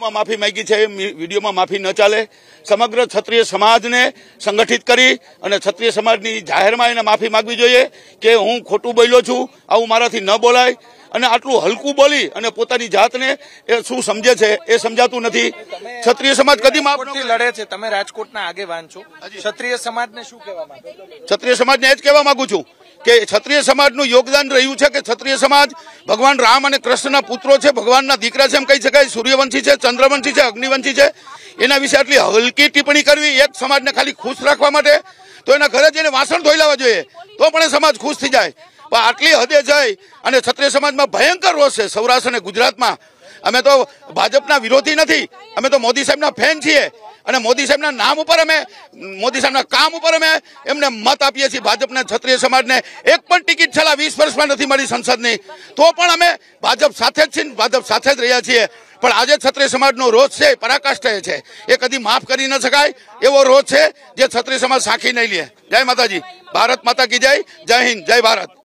માફી માંગી છે એ વીડિયો માં માફી ન ચાલે સમગ્ર ક્ષત્રિય સમાજ ને સંગઠિત કરી અને ક્ષત્રિય સમાજ ની જાહેરમાં એ માફી માંગવી જોઈએ કે હું ખોટું બોલ્યો છું આવું મારા થી ન બોલાય અને આટલું હલકું બોલી અને પોતાની જાત ને એ શું સમજે છે એ સમજાતું નથી ક્ષત્રિય સમાજ કદી માફી લડે છે તમે રાજકોટ ના આગેવાન છો ક્ષત્રિય સમાજ ને શું કહેવા માંગો છો ક્ષત્રિય સમાજ ને એ જ કહેવા માંગુ છું કે ક્ષત્રિય સમાજનું યોગદાન રહ્યું છે કે ક્ષત્રિય સમાજ ભગવાન રામ અને કૃષ્ણના પુત્રો છે ભગવાનના દીકરા છે એમ કહી શકાય સૂર્યવંશી છે ચંદ્રવંશી છે અગ્નિવંશી છે એના વિષે આટલી હળકી ટિપ્પણી કરવી એક સમાજને ખાલી ખુશ રાખવા માટે તો એના ઘરે જઈને વાસણ ધોઈ લાવવા જોઈએ તો પણ એ સમાજ ખુશ થઈ જાય પણ આટલી હદે જાય અને ક્ષત્રિય સમાજમાં ભયંકર રોષ છે સૌરાસને ગુજરાતમાં અમે તો ભાજપના વિરોધી નથી અમે તો મોદી સાહેબના ફેન છીએ અને મોદી સાહેબના નામ ઉપર અમે મોદી સાહેબના કામ ઉપર અમે એમને મત આપીએ છીએ ભાજપના ક્ષત્રિય સમાજને એક પણ ટિકિટ છેલ્લા વીસ વર્ષમાં નથી મળી સંસદની તો પણ અમે ભાજપ સાથે જ છીએ ભાજપ સાથે જ રહ્યા છીએ પણ આજે ક્ષત્રિય સમાજનો રોજ છે પરાકાષ્ઠા છે એ કદી માફ કરી ન શકાય એવો રોજ છે જે ક્ષત્રિય સમાજ સાંખી નહીં લે જય માતાજી ભારત માતા કી જય જય હિન્દ જય ભારત